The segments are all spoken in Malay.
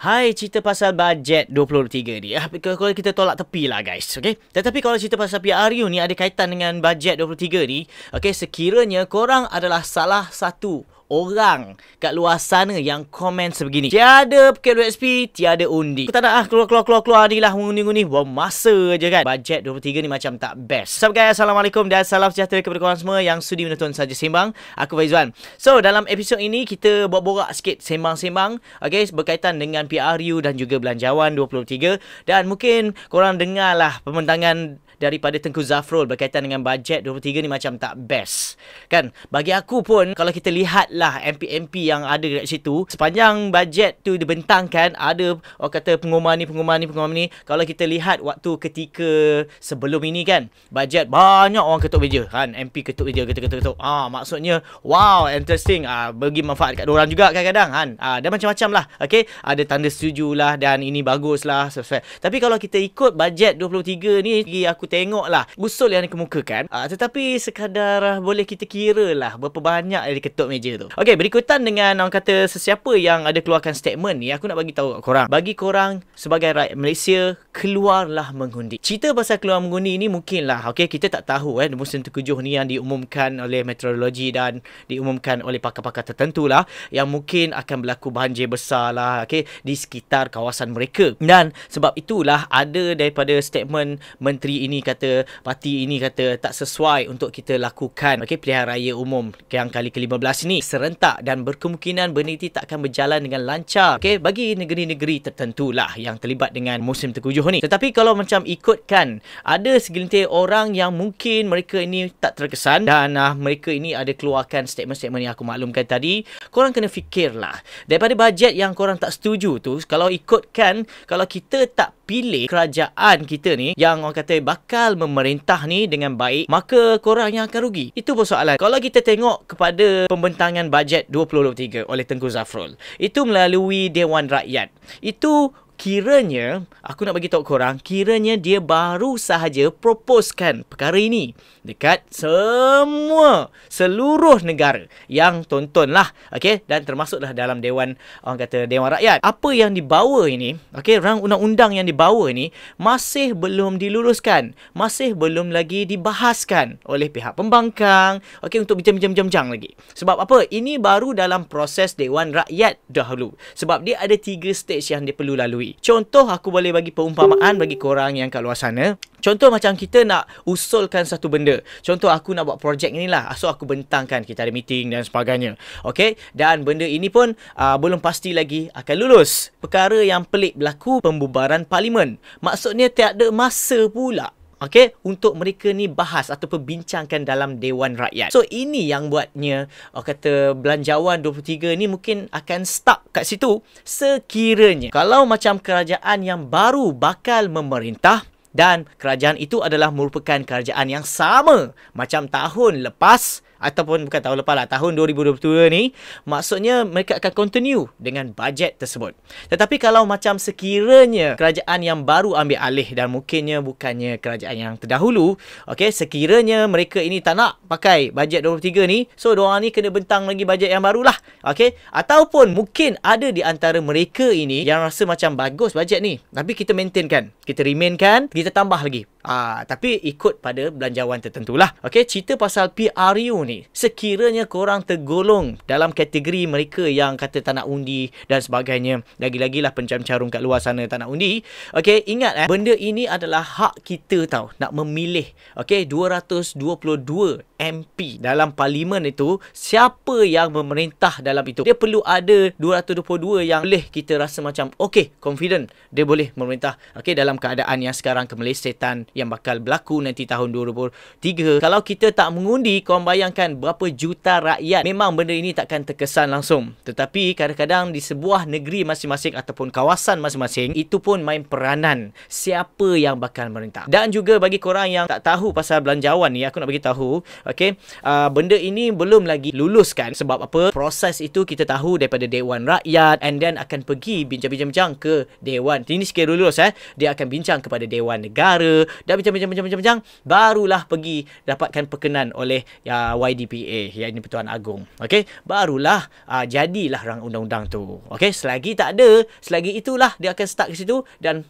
Hai, cerita pasal bajet 2023 ni. Ah, kalau kita tolak tepi lah guys, okay? Tetapi kalau cerita pasal PRU ni ada kaitan dengan bajet 2023 ni, okay, sekiranya korang adalah salah satu orang kat luar sana yang komen sebegini. Tiada KWSP, tiada undi. Aku tak nak ah, keluar, keluar, keluar, keluar ni lah. Undi-undi, buang masa je kan. Bajet 23 ni macam tak best. So, guys, Assalamualaikum dan salam sejahtera kepada korang semua yang sudi menonton saja Sembang. Aku Faizwan. So, dalam episod ini, kita buat borak sikit Sembang-Sembang. Okay, berkaitan dengan PRU dan juga Belanjawan 23. Dan mungkin korang lah pementangan daripada Tengku Zafrul berkaitan dengan bajet 23 ni macam tak best. Kan? Bagi aku pun, kalau kita lihat lah MP-MP yang ada dekat situ sepanjang bajet tu dibentangkan ada orang kata pengumuman ni pengumuman ni pengumuman ni kalau kita lihat waktu ketika sebelum ini kan bajet banyak orang ketuk meja kan MP ketuk meja ketuk ketuk ketuk ah ha, maksudnya wow interesting ah ha, bagi manfaat dekat orang juga kadang-kadang kan ah ha, dan macam-macam lah okey ada tanda setuju lah dan ini bagus lah sesuai tapi kalau kita ikut bajet 23 ni aku tengok lah usul yang dikemukakan ha, tetapi sekadar boleh kita kira lah berapa banyak yang diketuk meja tu Okey, berikutan dengan orang kata sesiapa yang ada keluarkan statement ni, aku nak bagi tahu kat korang. Bagi korang sebagai rakyat Malaysia, keluarlah mengundi. Cerita pasal keluar mengundi ni mungkinlah, okey, kita tak tahu eh, musim terkejuh ni yang diumumkan oleh meteorologi dan diumumkan oleh pakar-pakar tertentu lah yang mungkin akan berlaku banjir besar lah, okey, di sekitar kawasan mereka. Dan sebab itulah ada daripada statement menteri ini kata, parti ini kata tak sesuai untuk kita lakukan okey, pilihan raya umum yang kali ke-15 ni serentak dan berkemungkinan benda ini tak akan berjalan dengan lancar okay, bagi negeri-negeri tertentu lah yang terlibat dengan musim terkujuh ni. Tetapi kalau macam ikutkan, ada segelintir orang yang mungkin mereka ini tak terkesan dan uh, mereka ini ada keluarkan statement-statement yang aku maklumkan tadi, korang kena fikirlah. Daripada bajet yang korang tak setuju tu, kalau ikutkan, kalau kita tak pilih kerajaan kita ni yang orang kata bakal memerintah ni dengan baik maka korang yang akan rugi itu persoalan kalau kita tengok kepada pembentangan bajet 2023 oleh Tengku Zafrul itu melalui Dewan Rakyat itu kiranya aku nak bagi tahu korang kiranya dia baru sahaja proposkan perkara ini dekat semua seluruh negara yang tontonlah okey dan termasuklah dalam dewan orang kata dewan rakyat apa yang dibawa ini okey rang undang-undang yang dibawa ini masih belum diluluskan, masih belum lagi dibahaskan oleh pihak pembangkang okey untuk bincang-bincang lagi sebab apa ini baru dalam proses dewan rakyat dahulu sebab dia ada tiga stage yang dia perlu lalui Contoh aku boleh bagi perumpamaan bagi korang yang kat luar sana. Contoh macam kita nak usulkan satu benda. Contoh aku nak buat projek ni lah. So aku bentangkan kita ada meeting dan sebagainya. Okay. Dan benda ini pun uh, belum pasti lagi akan lulus. Perkara yang pelik berlaku pembubaran parlimen. Maksudnya tiada masa pula. Okay, untuk mereka ni bahas atau perbincangkan dalam Dewan Rakyat. So, ini yang buatnya, orang kata, Belanjawan 23 ni mungkin akan stuck kat situ sekiranya kalau macam kerajaan yang baru bakal memerintah dan kerajaan itu adalah merupakan kerajaan yang sama macam tahun lepas ataupun bukan tahun lepas lah tahun 2022 ni maksudnya mereka akan continue dengan bajet tersebut tetapi kalau macam sekiranya kerajaan yang baru ambil alih dan mungkinnya bukannya kerajaan yang terdahulu okay? sekiranya mereka ini tak nak pakai bajet 23 ni so diorang ni kena bentang lagi bajet yang barulah okay? ataupun mungkin ada di antara mereka ini yang rasa macam bagus bajet ni tapi kita maintain kan kita remain kan kita tambah lagi Ah, tapi ikut pada belanjawan tertentu lah. Okey, cerita pasal PRU ni. Sekiranya korang tergolong dalam kategori mereka yang kata tak nak undi dan sebagainya. lagi lagi lah pencam carum kat luar sana tak nak undi. Okay, ingat eh. Benda ini adalah hak kita tau. Nak memilih. Okay, 222 MP dalam parlimen itu. Siapa yang memerintah dalam itu. Dia perlu ada 222 yang boleh kita rasa macam. Okey, confident. Dia boleh memerintah. Okey, dalam keadaan yang sekarang kemelesetan yang bakal berlaku nanti tahun 2023. Kalau kita tak mengundi, kau bayangkan berapa juta rakyat. Memang benda ini takkan terkesan langsung. Tetapi kadang-kadang di sebuah negeri masing-masing ataupun kawasan masing-masing, itu pun main peranan siapa yang bakal merintah. Dan juga bagi korang yang tak tahu pasal belanjawan ni, aku nak bagi tahu, okey, uh, benda ini belum lagi luluskan sebab apa? Proses itu kita tahu daripada Dewan Rakyat and then akan pergi bincang-bincang ke Dewan. Ini sekali lulus eh. Dia akan bincang kepada Dewan Negara, dah bincang-bincang-bincang-bincang barulah pergi dapatkan perkenan oleh uh, ya, YDPA ya, ini Pertuan Agong okay barulah uh, jadilah rang undang-undang tu okay selagi tak ada selagi itulah dia akan start ke situ dan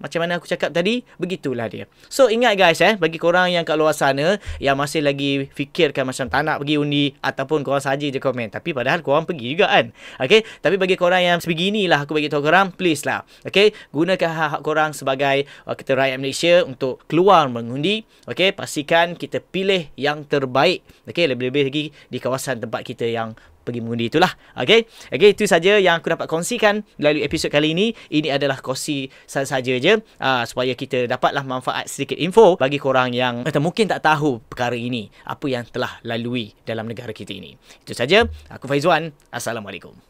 macam mana aku cakap tadi, begitulah dia. So ingat guys eh, bagi korang yang kat luar sana yang masih lagi fikirkan macam tak nak pergi undi ataupun korang saja je komen. Tapi padahal korang pergi juga kan. Okay, tapi bagi korang yang sebeginilah aku bagi korang, please lah. Okay, gunakan hak-hak korang sebagai uh, kita rakyat Malaysia untuk keluar mengundi. Okay, pastikan kita pilih yang terbaik. Okay, lebih-lebih lagi di kawasan tempat kita yang pergi mengundi itulah. Okey. Okey, itu saja yang aku dapat kongsikan melalui episod kali ini. Ini adalah kongsi saja je uh, supaya kita dapatlah manfaat sedikit info bagi korang yang atau mungkin tak tahu perkara ini, apa yang telah lalui dalam negara kita ini. Itu saja. Aku Faizwan. Assalamualaikum.